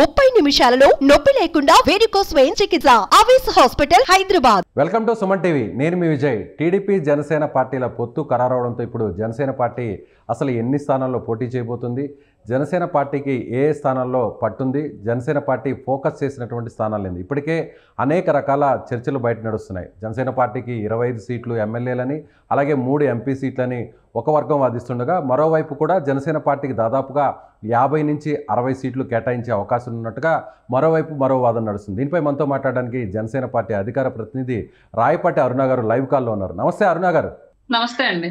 ముప్పై నిమిషాలలో నొప్పి లేకుండా వేరుకో స్వయం చికిత్స ఆవేశ hospital Hyderabad welcome to Suman TV నేను మీ విజయ్ టీడీపీ జనసేన పార్టీల పొత్తు ఖరారవడంతో ఇప్పుడు జనసేన పార్టీ అసలు ఎన్ని స్థానాల్లో పోటీ చేయబోతుంది జనసేన పార్టీకి ఏ స్థానాల్లో పట్టుంది జనసేన పార్టీ ఫోకస్ చేసినటువంటి స్థానాలు ఏంది ఇప్పటికే అనేక రకాల చర్చలు బయట నడుస్తున్నాయి జనసేన పార్టీకి ఇరవై ఐదు సీట్లు ఎమ్మెల్యేలని అలాగే మూడు ఎంపీ సీట్లని ఒక వర్గం వాదిస్తుండగా మరోవైపు కూడా జనసేన పార్టీకి దాదాపుగా యాభై నుంచి అరవై సీట్లు కేటాయించే అవకాశం ఉన్నట్టుగా మరోవైపు మరో వాదన నడుస్తుంది దీనిపై మనతో మాట్లాడడానికి జనసేన పార్టీ అధికార ప్రతినిధి రాయపాటి అరుణ గారు లైవ్ కాల్లో ఉన్నారు నమస్తే అరుణ గారు నమస్తే అండి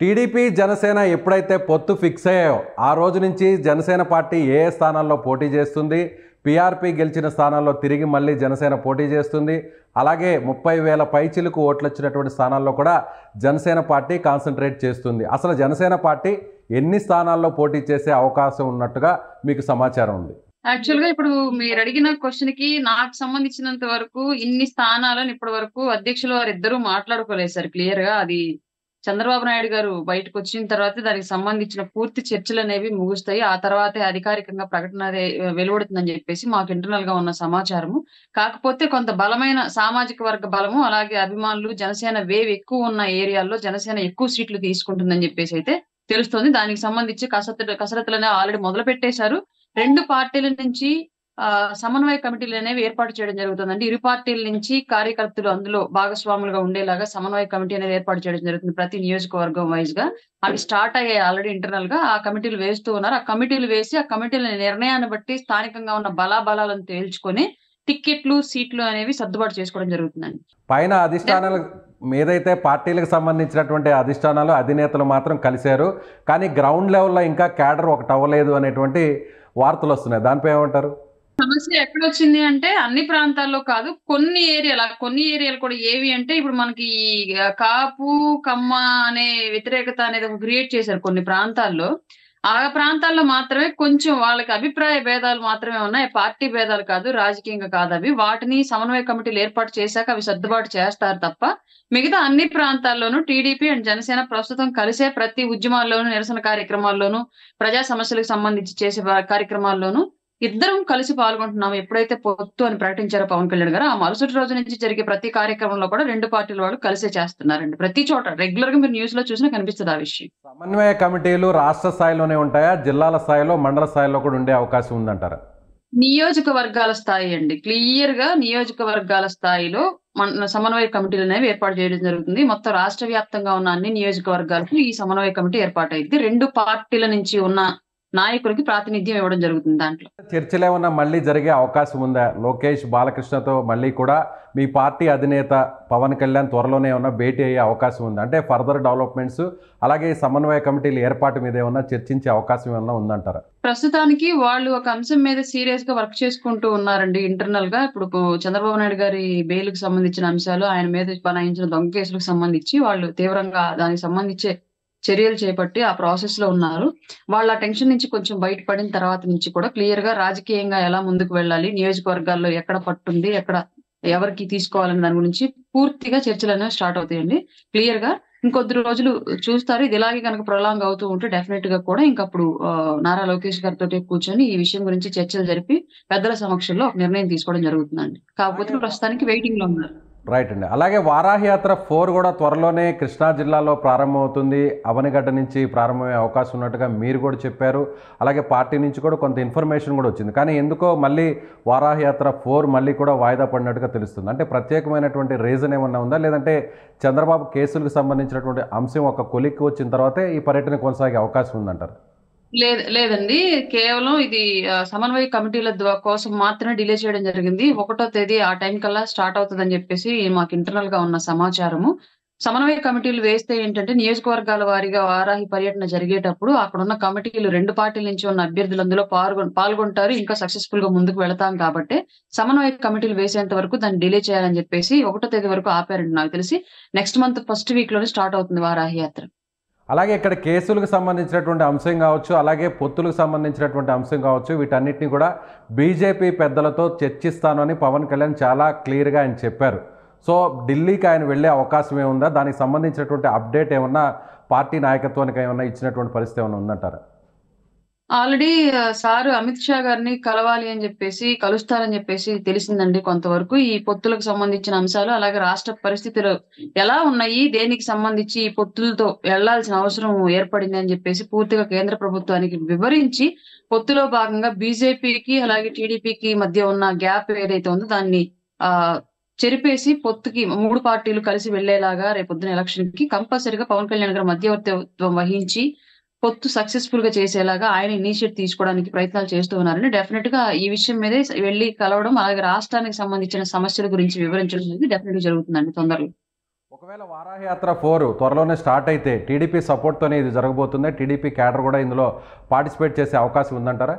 టీడీపీ జనసేన ఎప్పుడైతే పొత్తు ఫిక్స్ అయ్యాయో ఆ రోజు నుంచి జనసేన పార్టీ ఏ స్థానాల్లో పోటీ చేస్తుంది పీఆర్పీ గెలిచిన స్థానాల్లో తిరిగి మళ్ళీ జనసేన పోటీ చేస్తుంది అలాగే ముప్పై వేల పైచిలకు ఓట్లు వచ్చినటువంటి స్థానాల్లో కూడా జనసేన పార్టీ కాన్సన్ట్రేట్ చేస్తుంది అసలు జనసేన పార్టీ ఎన్ని స్థానాల్లో పోటీ చేసే అవకాశం ఉన్నట్టుగా మీకు సమాచారం ఉంది యాక్చువల్గా ఇప్పుడు మీరు అడిగిన క్వశ్చన్ కి నాకు సంబంధించినంత వరకు ఇన్ని స్థానాలను ఇప్పటి వరకు అధ్యక్షులు వారిద్దరూ మాట్లాడుకోలేదు సార్ క్లియర్ గా అది చంద్రబాబు నాయుడు గారు బయటకు వచ్చిన తర్వాత దానికి సంబంధించిన పూర్తి చర్చలు అనేవి ముగుస్తాయి ఆ తర్వాతే అధికారికంగా ప్రకటన వెలువడుతుందని చెప్పేసి మాకు ఇంటర్నల్ గా ఉన్న సమాచారము కాకపోతే కొంత బలమైన సామాజిక వర్గ బలము అలాగే అభిమానులు జనసేన వేవ్ ఎక్కువ ఉన్న ఏరియాల్లో జనసేన ఎక్కువ సీట్లు తీసుకుంటుందని చెప్పేసి అయితే తెలుస్తోంది దానికి సంబంధించి కసరత్తు కసరత్తులనే ఆల్రెడీ మొదలు పెట్టేశారు రెండు పార్టీల నుంచి సమన్వయ కమిటీలు అనేవి ఏర్పాటు చేయడం జరుగుతుందండి ఇరు పార్టీల నుంచి కార్యకర్తలు అందులో భాగస్వాములుగా ఉండేలాగా సమన్వయ కమిటీ అనేది ఏర్పాటు చేయడం జరుగుతుంది ప్రతి నియోజకవర్గం వైజ్ గా అవి స్టార్ట్ అయ్యాయి ఆల్రెడీ ఇంటర్నల్ గా ఆ కమిటీలు వేస్తూ ఉన్నారు ఆ కమిటీలు వేసి ఆ కమిటీల నిర్ణయాన్ని బట్టి స్థానికంగా ఉన్న బలాబలాలను తేల్చుకొని టిక్కెట్లు సీట్లు అనేవి సర్దుబాటు చేసుకోవడం జరుగుతుందండి పైన అధిష్టానాల మీదైతే పార్టీలకు సంబంధించినటువంటి అధిష్టానాలు అధినేతలు మాత్రం కలిశారు కానీ గ్రౌండ్ లెవెల్లో ఇంకా క్యాడర్ ఒకటి అవ్వలేదు అనేటువంటి వార్తలు వస్తున్నాయి దానిపై ఏమంటారు సమస్య ఎక్కడ వచ్చింది అంటే అన్ని ప్రాంతాల్లో కాదు కొన్ని ఏరియాల కొన్ని ఏరియాలు కూడా ఏవి అంటే ఇప్పుడు మనకి ఈ కాపు కమ్మ అనే వ్యతిరేకత అనేది క్రియేట్ చేశారు కొన్ని ప్రాంతాల్లో ఆ ప్రాంతాల్లో మాత్రమే కొంచెం వాళ్ళకి అభిప్రాయ భేదాలు మాత్రమే ఉన్నాయి పార్టీ భేదాలు కాదు రాజకీయంగా కాదు అవి వాటిని సమన్వయ కమిటీలు ఏర్పాటు చేశాక అవి సర్దుబాటు చేస్తారు తప్ప మిగతా అన్ని ప్రాంతాల్లోనూ టీడీపీ అండ్ జనసేన ప్రస్తుతం కలిసే ప్రతి ఉద్యమాల్లోనూ నిరసన కార్యక్రమాల్లోనూ ప్రజా సమస్యలకు సంబంధించి చేసే కార్యక్రమాల్లోనూ ఇద్దరం కలిసి పాల్గొంటున్నాం ఎప్పుడైతే పొత్తు అని ప్రకటించారో పవన్ కళ్యాణ్ గారు ఆ మరుసటి రోజు నుంచి జరిగే ప్రతి కార్యక్రమంలో కూడా రెండు పార్టీల వాళ్ళు కలిసే చేస్తున్నారండి ప్రతి చోట రెగ్యులర్ గా మీరు న్యూస్ లో చూసినా కనిపిస్తుంది ఆ విషయం సమన్వయ కమిటీలు రాష్ట్ర స్థాయిలోనే ఉంటాయా జిల్లాల స్థాయిలో మండల స్థాయిలో కూడా ఉండే అవకాశం ఉందంటారా నియోజకవర్గాల స్థాయి అండి క్లియర్ గా నియోజకవర్గాల స్థాయిలో మన సమన్వయ కమిటీలు అనేవి ఏర్పాటు చేయడం జరుగుతుంది మొత్తం రాష్ట్ర వ్యాప్తంగా ఉన్న అన్ని నియోజకవర్గాలకు ఈ సమన్వయ కమిటీ ఏర్పాటు రెండు పార్టీల నుంచి ఉన్న నాయకులకి ప్రాతినిధ్యం ఇవ్వడం జరుగుతుంది దాంట్లో చర్చలేమన్నా మళ్ళీ జరిగే అవకాశం ఉందా లోకేష్ బాలకృష్ణతో మళ్ళీ కూడా మీ పార్టీ అధినేత పవన్ కళ్యాణ్ త్వరలోనే ఏమన్నా భేటీ అయ్యే అవకాశం ఉందా అంటే ఫర్దర్ డెవలప్మెంట్స్ అలాగే సమన్వయ కమిటీల ఏర్పాటు మీద ఏమన్నా చర్చించే అవకాశం ఏమన్నా ఉందంటారా ప్రస్తుతానికి వాళ్ళు ఒక అంశం మీద సీరియస్ గా వర్క్ చేసుకుంటూ ఉన్నారండి ఇంటర్నల్ గా ఇప్పుడు చంద్రబాబు నాయుడు గారి బెయిల్ కు సంబంధించిన అంశాలు ఆయన మీద బనాయించిన దొంగ కేసులకు సంబంధించి వాళ్ళు తీవ్రంగా దానికి సంబంధించే చర్యలు చేపట్టి ఆ ప్రాసెస్ లో ఉన్నారు వాళ్ళ టెన్షన్ నుంచి కొంచెం బయటపడిన తర్వాత నుంచి కూడా క్లియర్ గా రాజకీయంగా ఎలా ముందుకు వెళ్ళాలి నియోజకవర్గాల్లో ఎక్కడ పట్టుంది ఎక్కడ ఎవరికి తీసుకోవాలని దాని గురించి పూర్తిగా చర్చలు అనేవి స్టార్ట్ అవుతాయండి క్లియర్ గా ఇంకొద్ది రోజులు చూస్తారు ఇది ఇలాగే కనుక ప్రొలాంగ్ అవుతూ ఉంటే డెఫినెట్ గా కూడా ఇంకప్పుడు నారా లోకేష్ గారితో కూర్చొని ఈ విషయం గురించి చర్చలు జరిపి పెద్దల సమక్షంలో ఒక నిర్ణయం తీసుకోవడం జరుగుతుందండి కాకపోతే ప్రస్తుతానికి వెయిటింగ్ లో ఉన్నారు రైట్ అండి అలాగే వారాహయాత్ర ఫోర్ కూడా త్వరలోనే కృష్ణా జిల్లాలో ప్రారంభమవుతుంది అవనిగడ్డ నుంచి ప్రారంభమయ్యే అవకాశం ఉన్నట్టుగా మీరు కూడా చెప్పారు అలాగే పార్టీ నుంచి కూడా కొంత ఇన్ఫర్మేషన్ కూడా వచ్చింది కానీ ఎందుకో మళ్ళీ వారాహయాత్ర ఫోర్ మళ్ళీ కూడా వాయిదా పడినట్టుగా తెలుస్తుంది అంటే ప్రత్యేకమైనటువంటి రీజన్ ఏమన్నా ఉందా లేదంటే చంద్రబాబు కేసులకు సంబంధించినటువంటి అంశం ఒక కొలిక్కి వచ్చిన తర్వాతే ఈ పర్యటన కొనసాగే అవకాశం ఉందంటారు లేదు లేదండి కేవలం ఇది సమన్వయ కమిటీల కోసం మాత్రమే డిలే చేయడం జరిగింది ఒకటో తేదీ ఆ టైం కల్లా స్టార్ట్ అవుతుందని చెప్పేసి మాకు ఇంటర్నల్ గా ఉన్న సమాచారము సమన్వయ కమిటీలు వేస్తే ఏంటంటే నియోజకవర్గాల వారిగా వారాహి పర్యటన జరిగేటప్పుడు అక్కడ ఉన్న కమిటీలు రెండు పార్టీల నుంచి ఉన్న అభ్యర్థులు అందులో పాల్గొ పాల్గొంటారు ఇంకా సక్సెస్ఫుల్ గా ముందుకు వెళతాం కాబట్టి సమన్వయ కమిటీలు వేసేంత వరకు దాన్ని డిలే చేయాలని చెప్పేసి ఒకటో తేదీ వరకు ఆపారండి నాకు తెలిసి నెక్స్ట్ మంత్ ఫస్ట్ వీక్ లోనే స్టార్ట్ అవుతుంది వారాహి యాత్ర అలాగే ఇక్కడ కేసులకు సంబంధించినటువంటి అంశం కావచ్చు అలాగే పొత్తులకు సంబంధించినటువంటి అంశం కావచ్చు వీటన్నిటిని కూడా బీజేపీ పెద్దలతో చర్చిస్తాను అని పవన్ కళ్యాణ్ చాలా క్లియర్గా ఆయన చెప్పారు సో ఢిల్లీకి ఆయన వెళ్ళే అవకాశం ఏముందా దానికి సంబంధించినటువంటి అప్డేట్ ఏమన్నా పార్టీ నాయకత్వానికి ఏమన్నా ఇచ్చినటువంటి పరిస్థితి ఏమైనా ఉందంటారా ఆల్రెడీ సార్ అమిత్ షా గారిని కలవాలి అని చెప్పేసి కలుస్తారని చెప్పేసి తెలిసిందండి కొంతవరకు ఈ పొత్తులకు సంబంధించిన అంశాలు అలాగే రాష్ట్ర పరిస్థితులు ఎలా ఉన్నాయి దేనికి సంబంధించి ఈ పొత్తులతో వెళ్లాల్సిన అవసరం ఏర్పడింది అని చెప్పేసి పూర్తిగా కేంద్ర ప్రభుత్వానికి వివరించి పొత్తులో భాగంగా బీజేపీకి అలాగే టీడీపీకి మధ్య ఉన్న గ్యాప్ ఏదైతే ఉందో దాన్ని ఆ చెరిపేసి పొత్తుకి మూడు పార్టీలు కలిసి వెళ్లేలాగా రేపొద్దున ఎలక్షన్ కి కంపల్సరిగా పవన్ కళ్యాణ్ గారు మధ్యవర్తిత్వం వహించి పొత్తు సక్సెస్ఫుల్ గా చేసేలాగా ఆయన ఇనిషియేట్ తీసుకోవడానికి ప్రయత్నాలు చేస్తూ ఉన్నారని డెఫినెట్ గా ఈ విషయం మీదే వెళ్ళి కలవడం అలాగే రాష్ట్రానికి సంబంధించిన సమస్యల గురించి వివరించడం అనేది డెఫినెట్ జరుగుతుందండి తొందరలో ఒకవేళ వారాహయాత్ర ఫోర్ త్వరలోనే స్టార్ట్ అయితే టీడీపీ సపోర్ట్తోనే ఇది జరగబోతుంది టీడీపీ క్యాడర్ కూడా ఇందులో పార్టిసిపేట్ చేసే అవకాశం ఉందంటారా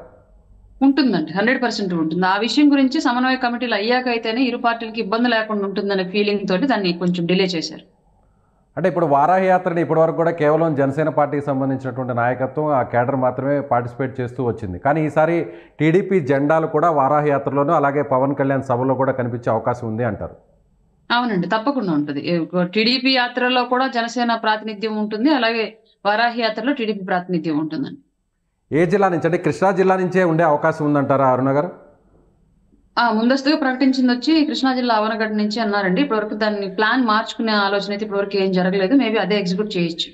ఉంటుందండి హండ్రెడ్ పర్సెంట్ ఉంటుంది ఆ విషయం గురించి సమన్వయ కమిటీలు అయ్యాక అయితేనే ఇరు పార్టీలకి ఇబ్బంది లేకుండా ఉంటుందనే ఫీలింగ్ తోటి దాన్ని కొంచెం డిలే చేశారు అంటే ఇప్పుడు వారాహయాత్రని ఇప్పటివరకు కూడా కేవలం జనసేన పార్టీకి సంబంధించినటువంటి నాయకత్వం ఆ కేడర్ మాత్రమే పార్టిసిపేట్ చేస్తూ వచ్చింది కానీ ఈసారి టీడీపీ జెండాలు కూడా వారాహయాత్రలోనూ అలాగే పవన్ కళ్యాణ్ సభలో కూడా కనిపించే అవకాశం ఉంది అంటారు అవునండి తప్పకుండా ఉంటుంది టీడీపీ యాత్రలో కూడా జనసేన ప్రాతినిధ్యం ఉంటుంది అలాగే వారాహయాత్రలో యాత్రలో టీడీపీ ప్రాతినిధ్యం ఉంటుందండి ఏ జిల్లా నుంచి అంటే కృష్ణా జిల్లా నుంచే ఉండే అవకాశం ఉందంటారా అరుణ గారు ముందస్తుగా ప్రకటించింది వచ్చి కృష్ణా జిల్లా అవనగడ్డ నుంచి అన్నారండి ఇప్పటివరకు దాన్ని ప్లాన్ మార్చుకునే ఆలోచన అయితే ఇప్పటివరకు ఏం జరగలేదు మేబీ అదే ఎగ్జిక్యూట్ చేయొచ్చు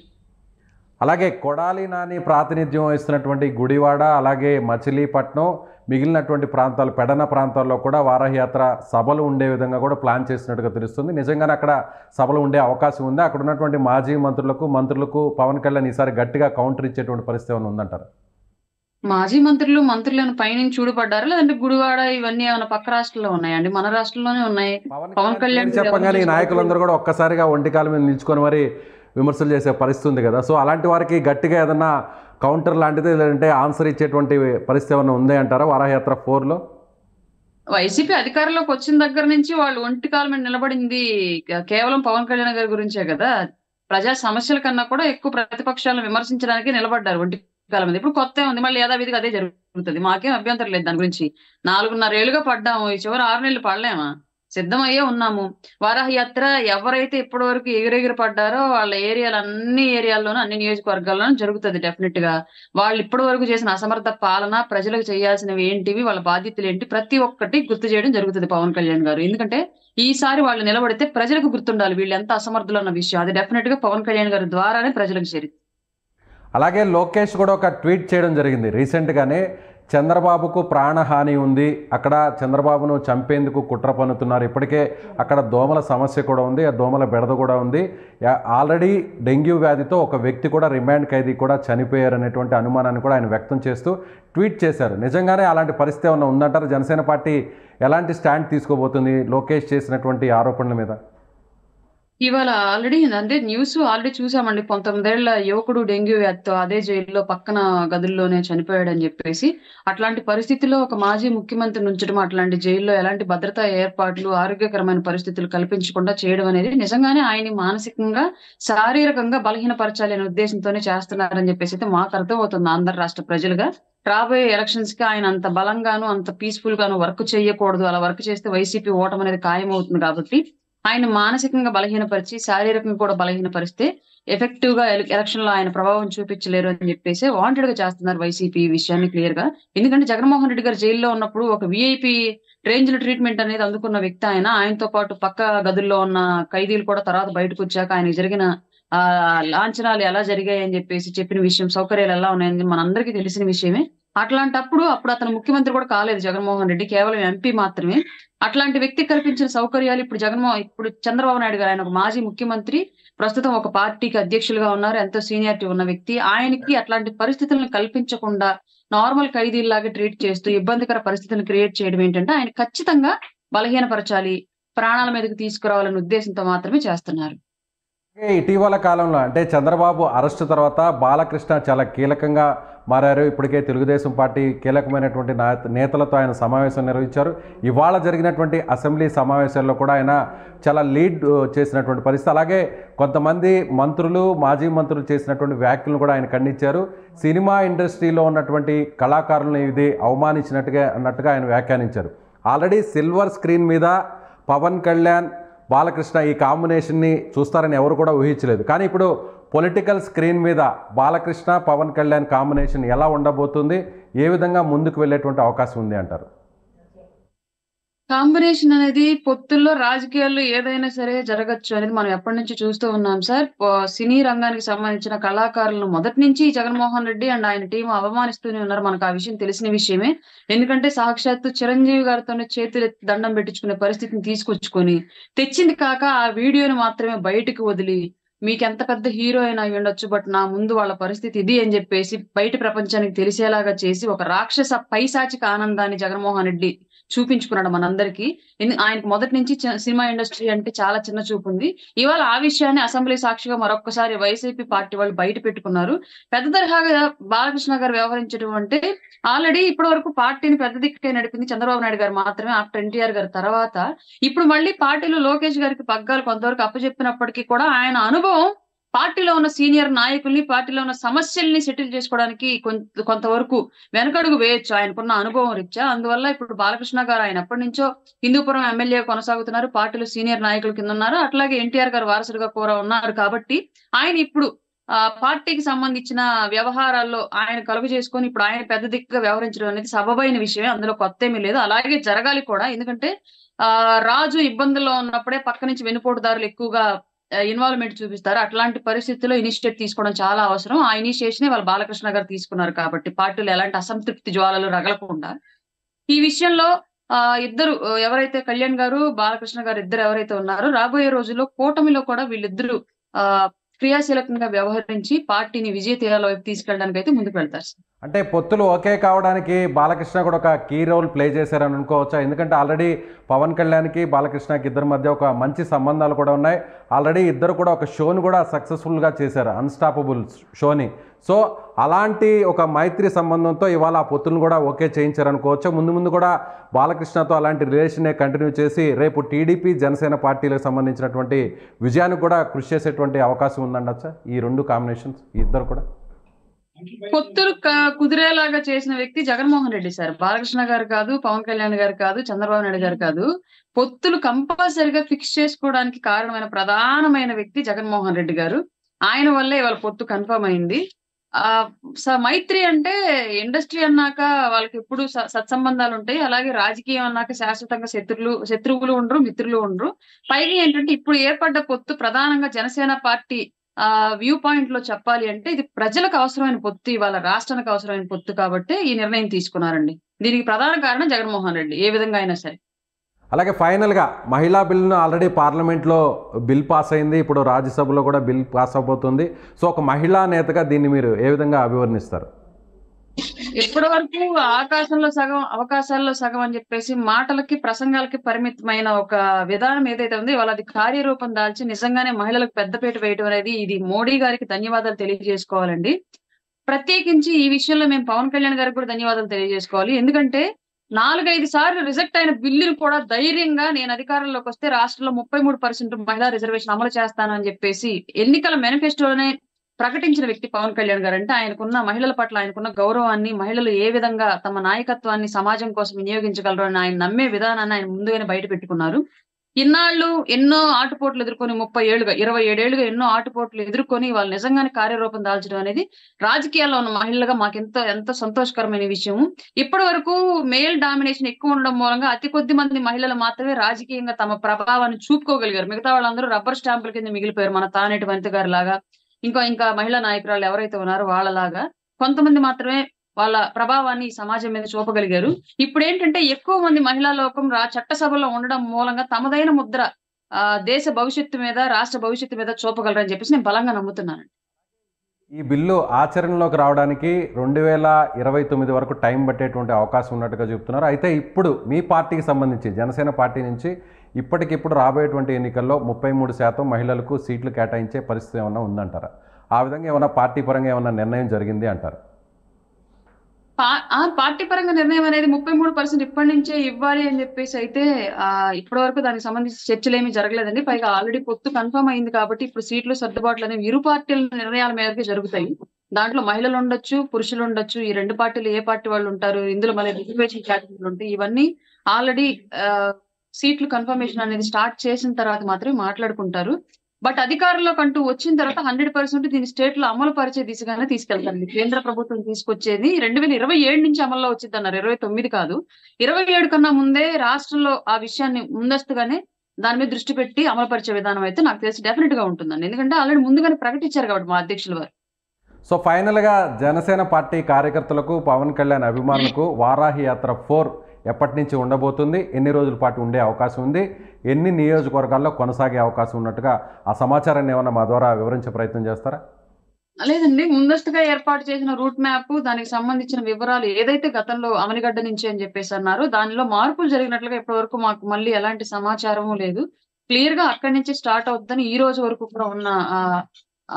అలాగే కొడాలి నాని ప్రాతినిధ్యం వహిస్తున్నటువంటి గుడివాడ అలాగే మచిలీపట్నం మిగిలినటువంటి ప్రాంతాలు పెడన ప్రాంతాల్లో కూడా వారయాత్ర సభలు ఉండే విధంగా కూడా ప్లాన్ చేసినట్టుగా తెలుస్తుంది నిజంగానే అక్కడ సభలు ఉండే అవకాశం ఉంది అక్కడ ఉన్నటువంటి మాజీ మంత్రులకు మంత్రులకు పవన్ కళ్యాణ్ ఈసారి గట్టిగా కౌంటర్ ఇచ్చేటువంటి పరిస్థితి ఉందంటారు మాజీ మంత్రులు మంత్రులను పైనుంచి చూడబడ్డారా లేదంటే గుడివాడ ఇవన్నీ ఏమైనా పక్క రాష్ట్రంలో ఉన్నాయండి మన రాష్ట్రంలోనే ఉన్నాయి పవన్ కళ్యాణ్ చెప్పగానే ఈ నాయకులందరూ కూడా ఒక్కసారిగా ఒంటి కాలం మీద నిల్చుకొని మరి విమర్శలు చేసే పరిస్థితి ఉంది కదా సో అలాంటి వారికి గట్టిగా ఏదన్నా కౌంటర్ లాంటిది లేదంటే ఆన్సర్ ఇచ్చేటువంటి పరిస్థితి ఏమైనా ఉంది అంటారా ఫోర్ ఫోర్లో వైసీపీ అధికారంలోకి వచ్చిన దగ్గర నుంచి వాళ్ళు ఒంటి కాలం మీద నిలబడింది కేవలం పవన్ కళ్యాణ్ గారి గురించే కదా ప్రజా సమస్యల కన్నా కూడా ఎక్కువ ప్రతిపక్షాలను విమర్శించడానికి నిలబడ్డారు ఒంటి చాలా మంది ఇప్పుడు కొత్త ఉంది మళ్ళీ యథావిధిగా అదే జరుగుతుంది మాకేం అభ్యంతరం లేదు దాని గురించి నాలుగున్నర ఏళ్ళుగా పడ్డాము ఈ చివరి ఆరు నెలలు పడలేమా సిద్ధమయ్యే ఉన్నాము వరహయాత్ర ఎవరైతే ఇప్పటి వరకు ఎగురెగిరి పడ్డారో వాళ్ళ ఏరియాలు అన్ని ఏరియాల్లోనూ అన్ని నియోజకవర్గాల్లోనూ జరుగుతుంది డెఫినెట్ గా వాళ్ళు ఇప్పటి వరకు చేసిన అసమర్థ పాలన ప్రజలకు చేయాల్సినవి ఏంటివి వాళ్ళ బాధ్యతలు ఏంటి ప్రతి ఒక్కటి గుర్తు చేయడం జరుగుతుంది పవన్ కళ్యాణ్ గారు ఎందుకంటే ఈసారి వాళ్ళు నిలబడితే ప్రజలకు గుర్తుండాలి వీళ్ళు ఎంత అసమర్థులు అన్న విషయం అది డెఫినెట్ గా పవన్ కళ్యాణ్ గారి ద్వారానే ప్రజలకు చేరింది అలాగే లోకేష్ కూడా ఒక ట్వీట్ చేయడం జరిగింది రీసెంట్గానే చంద్రబాబుకు ప్రాణహాని ఉంది అక్కడ చంద్రబాబును చంపేందుకు కుట్ర పన్నుతున్నారు ఇప్పటికే అక్కడ దోమల సమస్య కూడా ఉంది ఆ దోమల బెడద కూడా ఉంది ఆల్రెడీ డెంగ్యూ వ్యాధితో ఒక వ్యక్తి కూడా రిమాండ్ ఖైదీ కూడా చనిపోయారు అనేటువంటి అనుమానాన్ని కూడా ఆయన వ్యక్తం చేస్తూ ట్వీట్ చేశారు నిజంగానే అలాంటి పరిస్థితి ఏమైనా ఉందంటారు జనసేన పార్టీ ఎలాంటి స్టాండ్ తీసుకోబోతుంది లోకేష్ చేసినటువంటి ఆరోపణల మీద ఇవాళ ఆల్రెడీ అంటే న్యూస్ ఆల్రెడీ చూసామండి పంతొమ్మిదేళ్ల యువకుడు డెంగ్యూ వ్యాధితో అదే జైల్లో పక్కన గదుల్లోనే చనిపోయాడని చెప్పేసి అట్లాంటి పరిస్థితిలో ఒక మాజీ ముఖ్యమంత్రి నుంచడం అట్లాంటి జైల్లో ఎలాంటి భద్రతా ఏర్పాట్లు ఆరోగ్యకరమైన పరిస్థితులు కల్పించకుండా చేయడం అనేది నిజంగానే ఆయన్ని మానసికంగా శారీరకంగా బలహీనపరచాలి అనే ఉద్దేశంతోనే చేస్తున్నారని చెప్పేసి అయితే మాకు అర్థమవుతుంది ఆంధ్ర రాష్ట్ర ప్రజలుగా రాబోయే ఎలక్షన్స్ కి ఆయన అంత బలంగాను అంత పీస్ఫుల్ గాను వర్క్ చేయకూడదు అలా వర్క్ చేస్తే వైసీపీ ఓటం అనేది ఖాయమవుతుంది కాబట్టి ఆయన మానసికంగా బలహీనపరిచి శారీరకంగా కూడా బలహీనపరిస్తే ఎఫెక్టివ్ గా ఎలక్షన్ లో ఆయన ప్రభావం చూపించలేరు అని చెప్పేసి వాంటెడ్ గా చేస్తున్నారు వైసీపీ విషయాన్ని క్లియర్ గా ఎందుకంటే జగన్మోహన్ రెడ్డి గారు జైల్లో ఉన్నప్పుడు ఒక విఐపి రేంజ్ లో ట్రీట్మెంట్ అనేది అందుకున్న వ్యక్తి ఆయన ఆయనతో పాటు పక్క గదుల్లో ఉన్న ఖైదీలు కూడా తర్వాత బయటకు వచ్చాక ఆయన జరిగిన ఆ లాంఛనాలు ఎలా జరిగాయని చెప్పేసి చెప్పిన విషయం సౌకర్యాలు ఎలా ఉన్నాయని మనందరికీ తెలిసిన విషయమే అట్లాంటప్పుడు అప్పుడు అతను ముఖ్యమంత్రి కూడా కాలేదు జగన్మోహన్ రెడ్డి కేవలం ఎంపీ మాత్రమే అట్లాంటి వ్యక్తి కల్పించిన సౌకర్యాలు ఇప్పుడు జగన్మోహన్ ఇప్పుడు చంద్రబాబు నాయుడు గారు ఆయన ఒక మాజీ ముఖ్యమంత్రి ప్రస్తుతం ఒక పార్టీకి అధ్యక్షులుగా ఉన్నారు ఎంతో సీనియారిటీ ఉన్న వ్యక్తి ఆయనకి అట్లాంటి పరిస్థితులను కల్పించకుండా నార్మల్ ఖైదీల్లాగా ట్రీట్ చేస్తూ ఇబ్బందికర పరిస్థితులను క్రియేట్ చేయడం ఏంటంటే ఆయన ఖచ్చితంగా బలహీనపరచాలి ప్రాణాల మీదకి తీసుకురావాలనే ఉద్దేశంతో మాత్రమే చేస్తున్నారు ఇటీవల కాలంలో అంటే చంద్రబాబు అరెస్టు తర్వాత బాలకృష్ణ చాలా కీలకంగా మారారు ఇప్పటికే తెలుగుదేశం పార్టీ కీలకమైనటువంటి నేతలతో ఆయన సమావేశం నిర్వహించారు ఇవాళ జరిగినటువంటి అసెంబ్లీ సమావేశాల్లో కూడా ఆయన చాలా లీడ్ చేసినటువంటి పరిస్థితి అలాగే కొంతమంది మంత్రులు మాజీ మంత్రులు చేసినటువంటి వ్యాఖ్యలను కూడా ఆయన ఖండించారు సినిమా ఇండస్ట్రీలో ఉన్నటువంటి కళాకారులను ఇది అవమానించినట్టుగా అన్నట్టుగా ఆయన వ్యాఖ్యానించారు ఆల్రెడీ సిల్వర్ స్క్రీన్ మీద పవన్ కళ్యాణ్ బాలకృష్ణ ఈ కాంబినేషన్ని చూస్తారని ఎవరు కూడా ఊహించలేదు కానీ ఇప్పుడు పొలిటికల్ స్క్రీన్ మీద బాలకృష్ణ పవన్ కళ్యాణ్ కాంబినేషన్ ఎలా ఉండబోతుంది ఏ విధంగా ముందుకు వెళ్ళేటువంటి అవకాశం ఉంది అంటారు కాంబినేషన్ అనేది పొత్తుల్లో రాజకీయాల్లో ఏదైనా సరే జరగచ్చు అనేది మనం ఎప్పటి నుంచి చూస్తూ ఉన్నాం సార్ సినీ రంగానికి సంబంధించిన కళాకారులను మొదటి నుంచి జగన్మోహన్ రెడ్డి అండ్ ఆయన టీం అవమానిస్తూనే ఉన్నారు మనకు ఆ విషయం తెలిసిన విషయమే ఎందుకంటే సాక్షాత్తు చిరంజీవి గారితోనే చేతులు దండం పెట్టించుకునే పరిస్థితిని తీసుకొచ్చుకొని తెచ్చింది కాక ఆ వీడియోని మాత్రమే బయటకు వదిలి మీకు ఎంత పెద్ద హీరో అయినా ఉండొచ్చు బట్ నా ముందు వాళ్ళ పరిస్థితి ఇది అని చెప్పేసి బయట ప్రపంచానికి తెలిసేలాగా చేసి ఒక రాక్షస పైశాచిక ఆనందాన్ని జగన్మోహన్ రెడ్డి చూపించుకున్నాడు మనందరికీ ఆయనకు మొదటి నుంచి సినిమా ఇండస్ట్రీ అంటే చాలా చిన్న చూపు ఉంది ఇవాళ ఆ విషయాన్ని అసెంబ్లీ సాక్షిగా మరొకసారి వైసీపీ పార్టీ వాళ్ళు బయట పెట్టుకున్నారు పెద్ద తరహాగా బాలకృష్ణ గారు వ్యవహరించడం అంటే ఆల్రెడీ ఇప్పటి వరకు పార్టీని పెద్ద దిక్కే నడిపింది చంద్రబాబు నాయుడు గారు మాత్రమే ఆఫ్టర్ ఎన్టీఆర్ గారి తర్వాత ఇప్పుడు మళ్ళీ పార్టీలో లోకేష్ గారికి పగ్గాలు కొంతవరకు అప్పచెప్పినప్పటికీ కూడా ఆయన అనుభవం పార్టీలో ఉన్న సీనియర్ నాయకుల్ని పార్టీలో ఉన్న సమస్యల్ని సెటిల్ చేసుకోవడానికి కొంత కొంతవరకు వెనకడుగు వేయొచ్చు ఆయనకున్న అనుభవం రీత్యా అందువల్ల ఇప్పుడు బాలకృష్ణ గారు ఆయన ఎప్పటి నుంచో హిందూపురం ఎమ్మెల్యే కొనసాగుతున్నారు పార్టీలో సీనియర్ నాయకుల కింద ఉన్నారు అట్లాగే ఎన్టీఆర్ గారు వారసుడిగా కూడా ఉన్నారు కాబట్టి ఆయన ఇప్పుడు ఆ పార్టీకి సంబంధించిన వ్యవహారాల్లో ఆయన కలుగు చేసుకొని ఇప్పుడు ఆయన పెద్ద దిక్కుగా వ్యవహరించడం అనేది సబబైన విషయమే అందులో కొత్త ఏమీ లేదు అలాగే జరగాలి కూడా ఎందుకంటే ఆ రాజు ఇబ్బందుల్లో ఉన్నప్పుడే పక్క నుంచి వెనుపోటుదారులు ఎక్కువగా ఇన్వాల్వ్మెంట్ చూపిస్తారు అట్లాంటి పరిస్థితుల్లో ఇనిషియేటివ్ తీసుకోవడం చాలా అవసరం ఆ ఇనిషియేషన్ వాళ్ళు బాలకృష్ణ గారు తీసుకున్నారు కాబట్టి పార్టీలు ఎలాంటి అసంతృప్తి జ్వాలలు రగలకుండా ఈ విషయంలో ఆ ఇద్దరు ఎవరైతే కళ్యాణ్ గారు బాలకృష్ణ గారు ఇద్దరు ఎవరైతే ఉన్నారో రాబోయే రోజుల్లో కూటమిలో కూడా వీళ్ళిద్దరు ఆ క్రియాశీలకంగా వ్యవహరించి పార్టీని విజయ తీరాల వైపు తీసుకెళ్ళడానికి అయితే ముందుకు వెళ్తారు అంటే పొత్తులు ఓకే కావడానికి బాలకృష్ణ కూడా ఒక కీ రోల్ ప్లే చేశారని అనుకోవచ్చా ఎందుకంటే ఆల్రెడీ పవన్ కళ్యాణ్కి బాలకృష్ణకి ఇద్దరి మధ్య ఒక మంచి సంబంధాలు కూడా ఉన్నాయి ఆల్రెడీ ఇద్దరు కూడా ఒక షోని కూడా సక్సెస్ఫుల్గా చేశారు అన్స్టాపబుల్ షోని సో అలాంటి ఒక మైత్రి సంబంధంతో ఇవాళ ఆ పొత్తులను కూడా ఓకే చేయించారనుకోవచ్చు ముందు ముందు కూడా బాలకృష్ణతో అలాంటి రిలేషన్నే కంటిన్యూ చేసి రేపు టీడీపీ జనసేన పార్టీలకు సంబంధించినటువంటి విజయానికి కూడా కృషి చేసేటువంటి అవకాశం ఉందండి ఈ రెండు కాంబినేషన్స్ ఇద్దరు కూడా పొత్తులు కుదిరేలాగా చేసిన వ్యక్తి జగన్మోహన్ రెడ్డి సార్ బాలకృష్ణ గారు కాదు పవన్ కళ్యాణ్ గారు కాదు చంద్రబాబు నాయుడు గారు కాదు పొత్తులు కంపల్సరిగా ఫిక్స్ చేసుకోవడానికి కారణమైన ప్రధానమైన వ్యక్తి జగన్మోహన్ రెడ్డి గారు ఆయన వల్లే ఇవాళ పొత్తు కన్ఫర్మ్ అయింది ఆ మైత్రి అంటే ఇండస్ట్రీ అన్నాక వాళ్ళకి ఎప్పుడు సత్సంబంధాలు ఉంటాయి అలాగే రాజకీయం అన్నాక శాశ్వతంగా శత్రులు శత్రువులు ఉండరు మిత్రులు ఉండరు పైగా ఏంటంటే ఇప్పుడు ఏర్పడ్డ పొత్తు ప్రధానంగా జనసేన పార్టీ వ్యూ పాయింట్ లో చెప్పాలి అంటే ఇది ప్రజలకు అవసరమైన పొత్తు ఇవాళ రాష్ట్రానికి అవసరమైన పొత్తు కాబట్టి ఈ నిర్ణయం తీసుకున్నారండి దీనికి ప్రధాన కారణం జగన్మోహన్ రెడ్డి ఏ విధంగా అయినా సరే అలాగే ఫైనల్గా మహిళా బిల్లును ఆల్రెడీ పార్లమెంట్లో బిల్ పాస్ అయింది ఇప్పుడు రాజ్యసభలో కూడా బిల్ పాస్ అవబోతుంది సో ఒక మహిళా నేతగా దీన్ని మీరు ఏ విధంగా అభివర్ణిస్తారు ఇప్పటి వరకు ఆకాశంలో సగం అవకాశాల్లో సగం అని చెప్పేసి మాటలకి ప్రసంగాలకి పరిమితమైన ఒక విధానం ఏదైతే ఉంది వాళ్ళ అది కార్యరూపం దాల్చి నిజంగానే మహిళలకు పెద్దపేట వేయటం అనేది ఇది మోడీ గారికి ధన్యవాదాలు తెలియజేసుకోవాలండి ప్రత్యేకించి ఈ విషయంలో మేము పవన్ కళ్యాణ్ గారికి కూడా ధన్యవాదాలు తెలియజేసుకోవాలి ఎందుకంటే నాలుగైదు సార్లు రిజెక్ట్ అయిన బిల్లును కూడా ధైర్యంగా నేను అధికారంలోకి వస్తే రాష్ట్రంలో ముప్పై మూడు పర్సెంట్ మహిళా రిజర్వేషన్ అమలు చేస్తాను అని చెప్పేసి ఎన్నికల మేనిఫెస్టోలోనే ప్రకటించిన వ్యక్తి పవన్ కళ్యాణ్ గారు అంటే ఆయనకున్న మహిళల పట్ల ఆయనకున్న గౌరవాన్ని మహిళలు ఏ విధంగా తమ నాయకత్వాన్ని సమాజం కోసం వినియోగించగలరు అని ఆయన నమ్మే విధానాన్ని ఆయన ముందుగానే బయట పెట్టుకున్నారు ఇన్నాళ్ళు ఎన్నో ఆటుపోట్లు ఎదుర్కొని ముప్పై ఏళ్ళుగా ఇరవై ఏడేళ్లుగా ఎన్నో ఆటుపోట్లు ఎదుర్కొని వాళ్ళు నిజంగానే కార్యరూపం దాల్చడం అనేది రాజకీయాల్లో ఉన్న మహిళలుగా మాకెంత ఎంత సంతోషకరమైన విషయం ఇప్పటి వరకు మేల్ డామినేషన్ ఎక్కువ ఉండడం మూలంగా అతి కొద్ది మంది మహిళలు మాత్రమే రాజకీయంగా తమ ప్రభావాన్ని చూపుకోగలిగారు మిగతా వాళ్ళందరూ రబ్బర్ స్టాంపుల కింద మిగిలిపోయారు మన తానేటి వనిత గారి లాగా ఇంకా ఇంకా మహిళా నాయకురాలు ఎవరైతే ఉన్నారో వాళ్ళలాగా కొంతమంది మాత్రమే వాళ్ళ ప్రభావాన్ని సమాజం మీద చూపగలిగారు ఇప్పుడు ఏంటంటే ఎక్కువ మంది మహిళా లోకం రా చట్టసభలో ఉండడం మూలంగా తమదైన ముద్ర దేశ భవిష్యత్తు మీద రాష్ట్ర భవిష్యత్తు మీద చూపగలరని చెప్పేసి నేను బలంగా నమ్ముతున్నాను ఈ బిల్లు ఆచరణలోకి రావడానికి రెండు వేల ఇరవై తొమ్మిది వరకు టైం పట్టేటువంటి అవకాశం ఉన్నట్టుగా చెబుతున్నారు అయితే ఇప్పుడు మీ పార్టీకి సంబంధించి జనసేన పార్టీ నుంచి ఇప్పటికిప్పుడు రాబోయేటువంటి ఎన్నికల్లో ముప్పై మూడు శాతం మహిళలకు సీట్లు కేటాయించే పరిస్థితి ఏమైనా ఉందంటారా ఆ విధంగా ఏమైనా పార్టీ పరంగా ఏమైనా నిర్ణయం జరిగింది అంటారు పార్టీ పరంగా నిర్ణయం అనేది ముప్పై మూడు పర్సెంట్ ఇప్పటి నుంచే ఇవ్వాలి అని చెప్పేసి అయితే ఇప్పటి వరకు దానికి సంబంధించి చర్చలు ఏమి జరగలేదండి పైగా ఆల్రెడీ పొత్తు కన్ఫర్మ్ అయింది కాబట్టి ఇప్పుడు సీట్లు సర్దుబాట్లు అనేవి ఇరు పార్టీల నిర్ణయాల మేరకు జరుగుతాయి దాంట్లో మహిళలు ఉండొచ్చు పురుషులు ఉండొచ్చు ఈ రెండు పార్టీలు ఏ పార్టీ వాళ్ళు ఉంటారు ఇందులో మళ్ళీ రిజర్వేషన్ క్యాటగిరీలు ఉంటాయి ఇవన్నీ ఆల్రెడీ సీట్లు కన్ఫర్మేషన్ అనేది స్టార్ట్ చేసిన తర్వాత మాత్రమే మాట్లాడుకుంటారు బట్ అంటూ వచ్చిన తర్వాత హండ్రెడ్ పర్సెంట్ దీన్ని స్టేట్ లో అమలు పరిచే దిశగానే తీసుకెళ్తారండి కేంద్ర ప్రభుత్వం తీసుకొచ్చేది రెండు వేల ఇరవై ఏడు నుంచి అమల్లో వచ్చింది అన్నారు ఇరవై తొమ్మిది కాదు ఇరవై ఏడు కన్నా ముందే రాష్ట్రంలో ఆ విషయాన్ని ముందస్తుగానే దాని మీద దృష్టి పెట్టి అమలు పరిచే విధానం అయితే నాకు తెలిసి డెఫినెట్ గా ఉంటుందండి ఎందుకంటే ఆల్రెడీ ముందుగానే ప్రకటించారు కాబట్టి మా అధ్యక్షుల వారు సో ఫైనల్ గా జనసేన పార్టీ కార్యకర్తలకు పవన్ కళ్యాణ్ అభిమానులకు వారాహి యాత్ర ఫోర్ ఎప్పటి నుంచి ఉండబోతుంది ఎన్ని రోజుల పాటు ఉండే అవకాశం ఉంది ఎన్ని నియోజకవర్గాల్లో కొనసాగే అవకాశం ఉన్నట్టుగా ఆ సమాచారాన్ని ఏమైనా మా ద్వారా వివరించే ప్రయత్నం చేస్తారా లేదండి ముందస్తుగా ఏర్పాటు చేసిన రూట్ మ్యాప్ దానికి సంబంధించిన వివరాలు ఏదైతే గతంలో అమలిగడ్డ నుంచి అని చెప్పేసి అన్నారు దానిలో మార్పులు జరిగినట్లుగా ఇప్పటి వరకు మాకు మళ్ళీ ఎలాంటి సమాచారము లేదు క్లియర్ గా అక్కడి నుంచి స్టార్ట్ అవుతుందని ఈ రోజు వరకు కూడా ఉన్న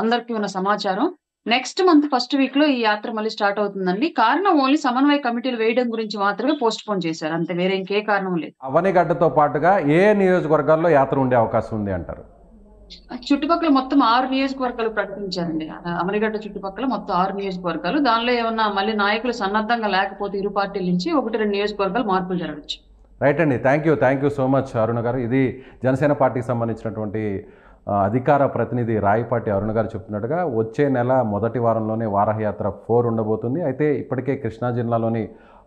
అందరికీ ఉన్న సమాచారం నెక్స్ట్ మంత్ ఫస్ట్ వీక్ లో ఈ యాత్ర మళ్ళీ స్టార్ట్ అవుతుందండి కారణం ఓన్లీ సమన్వయ కమిటీలు వేయడం గురించి మాత్రమే పోస్ట్ పోన్ చేశారు అంతే వేరే ఇంకే కారణం లేదు అవనిగడ్డతో పాటుగా ఏ నియోజకవర్గాల్లో యాత్ర ఉండే అవకాశం ఉంది అంటారు చుట్టుపక్కల మొత్తం ఆరు నియోజకవర్గాలు ప్రకటించారండి అమరిగడ్డ చుట్టుపక్కల మొత్తం ఆరు నియోజకవర్గాలు దానిలో ఏమన్నా మళ్ళీ నాయకులు సన్నద్ధంగా లేకపోతే ఇరు పార్టీల నుంచి ఒకటి రెండు నియోజకవర్గాలు మార్పులు జరగవచ్చు రైట్ అండి thank you thank you so much Arun garu ఇది జనసేన పార్టీకి సంబంధించినటువంటి అధికార ప్రతినిధి రాయపాటి అరుణ్ గారు చెప్తున్నట్టుగా వచ్చే నెల మొదటి వారంలోనే వారహయాత్ర ఫోర్ ఉండబోతుంది అయితే ఇప్పటికే కృష్ణా జిల్లాలోని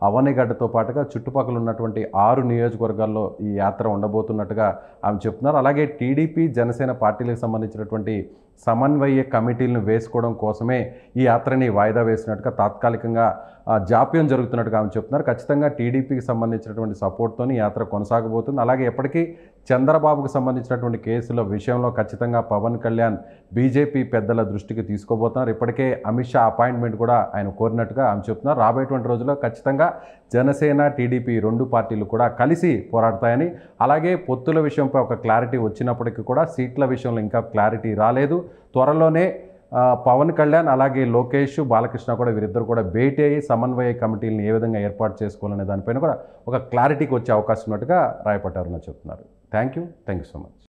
అవనిగడ్డతో పాటుగా చుట్టుపక్కల ఉన్నటువంటి ఆరు నియోజకవర్గాల్లో ఈ యాత్ర ఉండబోతున్నట్టుగా ఆమె చెప్తున్నారు అలాగే టీడీపీ జనసేన పార్టీలకు సంబంధించినటువంటి సమన్వయ కమిటీలను వేసుకోవడం కోసమే ఈ యాత్రని వాయిదా వేసినట్టుగా తాత్కాలికంగా జాప్యం జరుగుతున్నట్టుగా ఆమె చెప్తున్నారు ఖచ్చితంగా టీడీపీకి సంబంధించినటువంటి సపోర్ట్తో యాత్ర కొనసాగబోతుంది అలాగే ఎప్పటికీ చంద్రబాబుకు సంబంధించినటువంటి కేసుల విషయంలో ఖచ్చితంగా పవన్ కళ్యాణ్ బీజేపీ పెద్దల దృష్టికి తీసుకోబోతున్నారు ఇప్పటికే అమిత్ షా అపాయింట్మెంట్ కూడా ఆయన కోరినట్టుగా ఆమె చెప్తున్నారు రాబోయేటువంటి రోజుల్లో ఖచ్చితంగా జనసేన టీడీపీ రెండు పార్టీలు కూడా కలిసి పోరాడతాయని అలాగే పొత్తుల విషయంపై ఒక క్లారిటీ వచ్చినప్పటికీ కూడా సీట్ల విషయంలో ఇంకా క్లారిటీ రాలేదు త్వరలోనే పవన్ కళ్యాణ్ అలాగే లోకేష్ బాలకృష్ణ కూడా వీరిద్దరు కూడా భేటీ అయ్యి సమన్వయ కమిటీలను ఏ విధంగా ఏర్పాటు చేసుకోవాలనే దానిపైన కూడా ఒక క్లారిటీకి వచ్చే అవకాశం ఉన్నట్టుగా రాయపడ్డారని చెప్తున్నారు thank you thank you so much